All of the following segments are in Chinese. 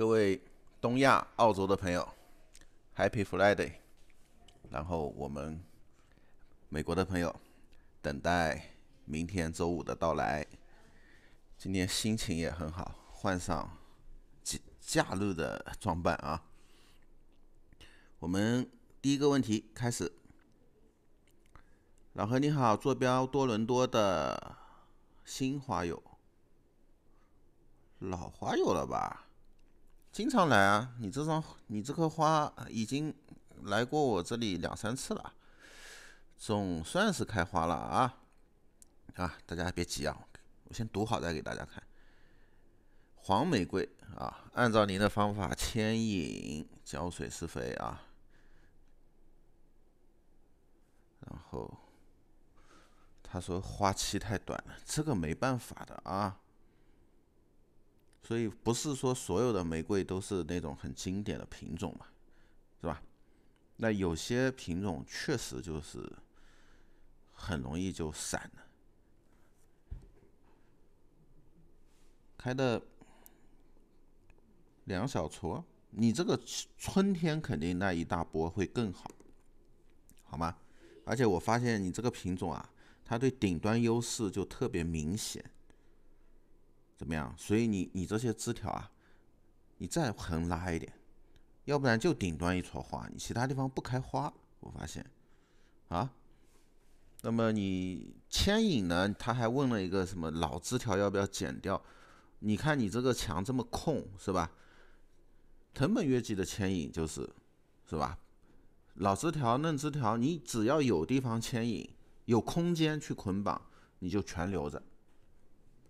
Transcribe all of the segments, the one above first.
各位东亚、澳洲的朋友，Happy Friday！然后我们美国的朋友，等待明天周五的到来。今天心情也很好，换上假假日的装扮啊！我们第一个问题开始。老何你好，坐标多伦多的新华友，老华友了吧？经常来啊，你这张你这棵花已经来过我这里两三次了，总算是开花了啊！啊，大家别急啊，我先读好再给大家看。黄玫瑰啊，按照您的方法牵引、浇水、施肥啊，然后他说花期太短了，这个没办法的啊。所以不是说所有的玫瑰都是那种很经典的品种嘛，是吧？那有些品种确实就是很容易就散了，开的两小撮。你这个春天肯定那一大波会更好，好吗？而且我发现你这个品种啊，它对顶端优势就特别明显。怎么样？所以你你这些枝条啊，你再横拉一点，要不然就顶端一撮花，你其他地方不开花。我发现啊，那么你牵引呢？他还问了一个什么老枝条要不要剪掉？你看你这个墙这么空，是吧？藤本月季的牵引就是，是吧？老枝条、嫩枝条，你只要有地方牵引，有空间去捆绑，你就全留着，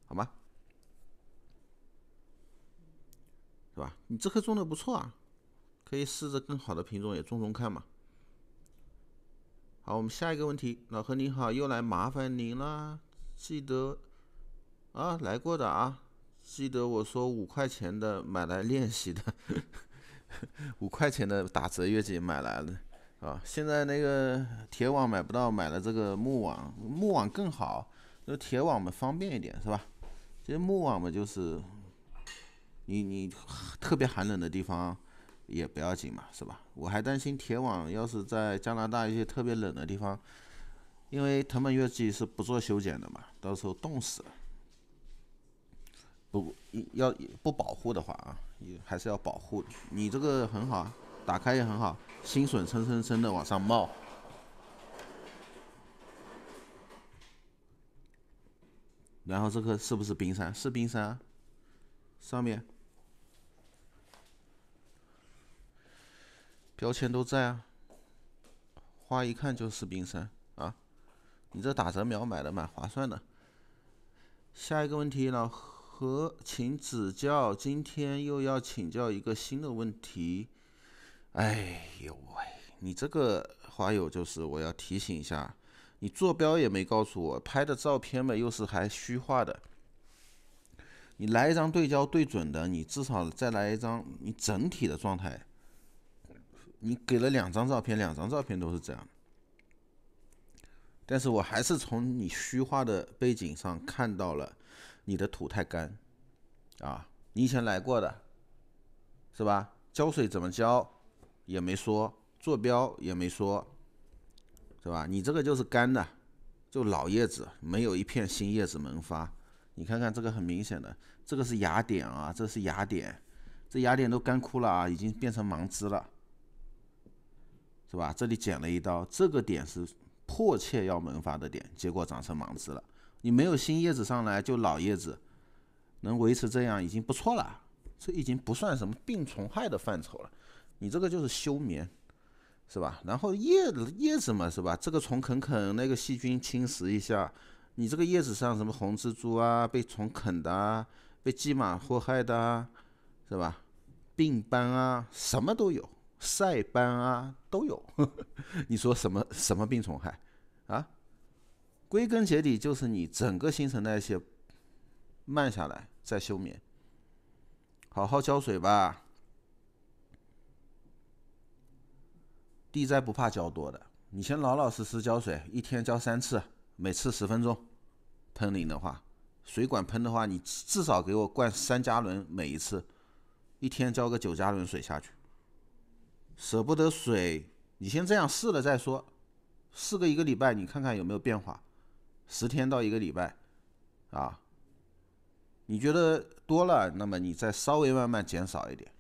好吗？对吧，你这棵种的不错啊，可以试着更好的品种也种种看嘛。好，我们下一个问题，老何你好，又来麻烦您啦，记得啊，来过的啊，记得我说五块钱的买来练习的，五块钱的打折月季买来了啊，现在那个铁网买不到，买了这个木网，木网更好，那铁网嘛方便一点是吧？其实木网嘛就是。你你特别寒冷的地方也不要紧嘛，是吧？我还担心铁网要是在加拿大一些特别冷的地方，因为藤本月季是不做修剪的嘛，到时候冻死。了。不，要不保护的话啊，也还是要保护。你这个很好，打开也很好，新笋蹭蹭蹭的往上冒。然后这个是不是冰山？是冰山，啊，上面。标签都在啊，花一看就是冰山啊！你这打折秒买的蛮划算的。下一个问题，老何，请指教。今天又要请教一个新的问题。哎呦喂，你这个花友就是我要提醒一下，你坐标也没告诉我，拍的照片嘛又是还虚化的。你来一张对焦对准的，你至少再来一张你整体的状态。你给了两张照片，两张照片都是这样的，但是我还是从你虚化的背景上看到了你的土太干啊！你以前来过的，是吧？浇水怎么浇也没说，坐标也没说，是吧？你这个就是干的，就老叶子没有一片新叶子萌发。你看看这个很明显的，这个是芽点啊，这是芽点，这芽点都干枯了啊，已经变成盲枝了。是吧？这里剪了一刀，这个点是迫切要萌发的点，结果长成盲枝了。你没有新叶子上来，就老叶子能维持这样已经不错了。这已经不算什么病虫害的范畴了，你这个就是休眠，是吧？然后叶子叶子嘛，是吧？这个虫啃啃，那个细菌侵蚀一下，你这个叶子上什么红蜘蛛啊，被虫啃的啊，被蓟马祸害的啊，是吧？病斑啊，什么都有。晒斑啊，都有。呵呵。你说什么什么病虫害，啊？归根结底就是你整个新陈代谢慢下来，再休眠。好好浇水吧，地栽不怕浇多的。你先老老实实浇水，一天浇三次，每次十分钟。喷淋的话，水管喷的话，你至少给我灌三加仑，每一次，一天浇个九加仑水下去。舍不得水，你先这样试了再说，试个一个礼拜，你看看有没有变化。十天到一个礼拜，啊，你觉得多了，那么你再稍微慢慢减少一点。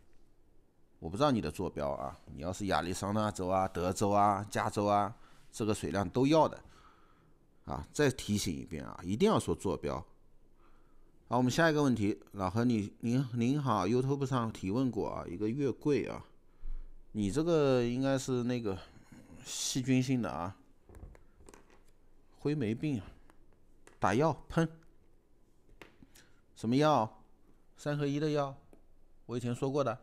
我不知道你的坐标啊，你要是亚利桑那州啊、德州啊、加州啊，这个水量都要的。啊，再提醒一遍啊，一定要说坐标。好，我们下一个问题，老何，你您您好，YouTube 上提问过啊，一个月桂啊。你这个应该是那个细菌性的啊，灰霉病啊，打药喷，什么药？三合一的药，我以前说过的。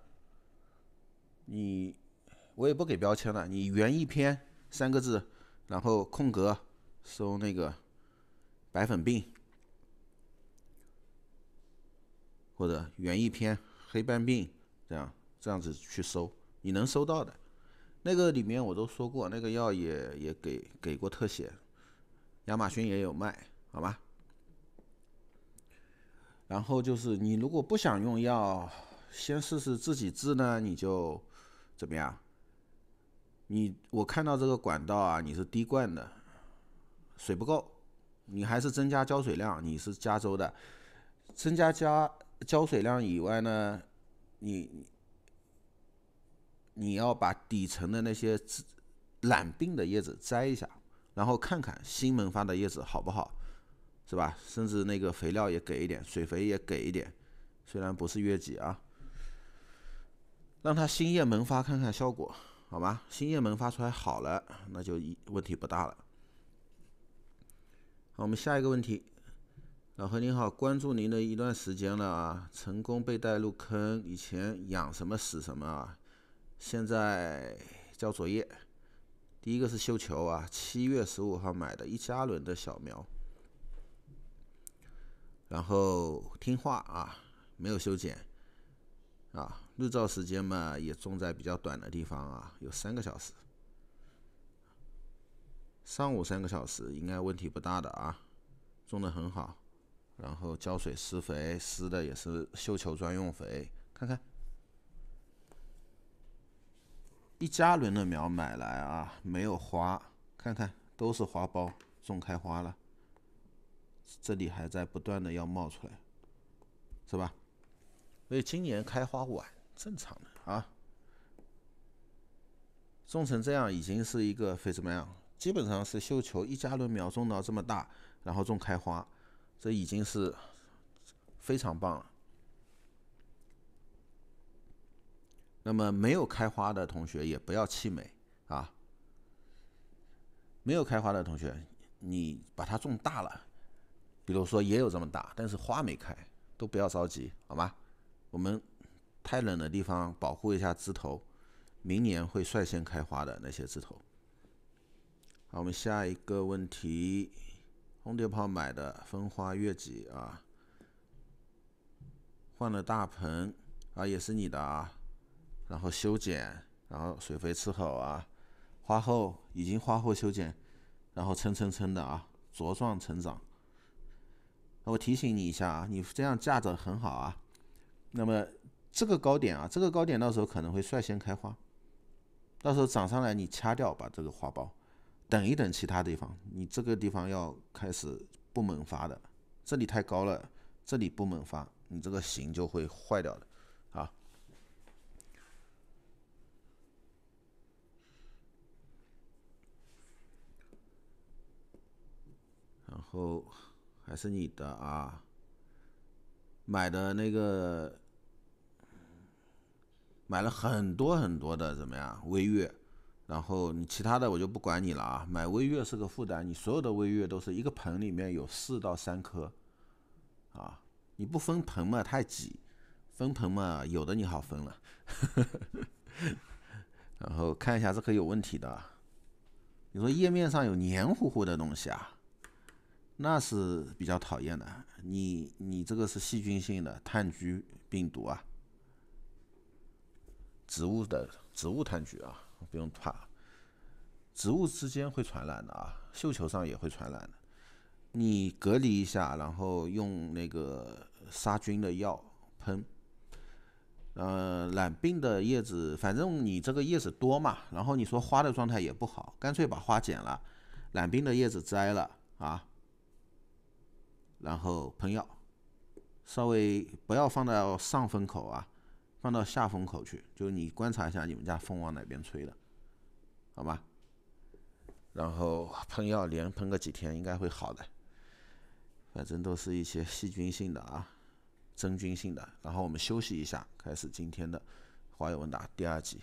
你，我也不给标签了。你“原一篇”三个字，然后空格，搜那个白粉病，或者“原一篇”黑斑病，这样这样子去搜。你能收到的，那个里面我都说过，那个药也也给给过特写，亚马逊也有卖，好吧？然后就是你如果不想用药，先试试自己治呢，你就怎么样？你我看到这个管道啊，你是滴灌的，水不够，你还是增加浇水量。你是加州的，增加加浇水量以外呢，你。你要把底层的那些染病的叶子摘一下，然后看看新萌发的叶子好不好，是吧？甚至那个肥料也给一点，水肥也给一点，虽然不是月季啊，让它新叶萌发，看看效果，好吗？新叶萌发出来好了，那就一问题不大了。好，我们下一个问题，老何您好，关注您的一段时间了啊，成功被带入坑，以前养什么死什么啊？现在交作业，第一个是绣球啊，七月十五号买的，一加仑的小苗。然后听话啊，没有修剪啊，日照时间嘛也种在比较短的地方啊，有三个小时，上午三个小时应该问题不大的啊，种的很好。然后浇水施肥，施的也是绣球专用肥，看看。一加仑的苗买来啊，没有花，看看都是花苞，种开花了，这里还在不断的要冒出来，是吧？所以今年开花晚，正常的啊。种成这样已经是一个非怎么样，基本上是绣球一加仑苗种到这么大，然后种开花，这已经是非常棒了。那么没有开花的同学也不要气馁啊！没有开花的同学，你把它种大了，比如说也有这么大，但是花没开，都不要着急，好吗？我们太冷的地方保护一下枝头，明年会率先开花的那些枝头。好，我们下一个问题：红蝶炮买的风花月季啊，换了大盆啊，也是你的啊。然后修剪，然后水肥伺候啊，花后已经花后修剪，然后蹭蹭蹭的啊，茁壮成长。那我提醒你一下啊，你这样架着很好啊。那么这个高点啊，这个高点到时候可能会率先开花，到时候长上来你掐掉，把这个花苞。等一等，其他地方你这个地方要开始不猛发的，这里太高了，这里不猛发，你这个形就会坏掉的。后还是你的啊，买的那个买了很多很多的怎么样？微月，然后你其他的我就不管你了啊。买微月是个负担，你所有的微月都是一个盆里面有四到三颗，啊，你不分盆嘛太挤，分盆嘛有的你好分了。然后看一下这颗有问题的，你说页面上有黏糊糊的东西啊？那是比较讨厌的。你你这个是细菌性的炭疽病毒啊，植物的植物炭疽啊，不用怕。植物之间会传染的啊，绣球上也会传染的。你隔离一下，然后用那个杀菌的药喷。嗯，染病的叶子，反正你这个叶子多嘛，然后你说花的状态也不好，干脆把花剪了，染病的叶子摘了啊。然后喷药，稍微不要放到上风口啊，放到下风口去。就你观察一下你们家风往哪边吹的，好吗？然后喷药连喷个几天，应该会好的。反正都是一些细菌性的啊，真菌性的。然后我们休息一下，开始今天的花友问答第二集。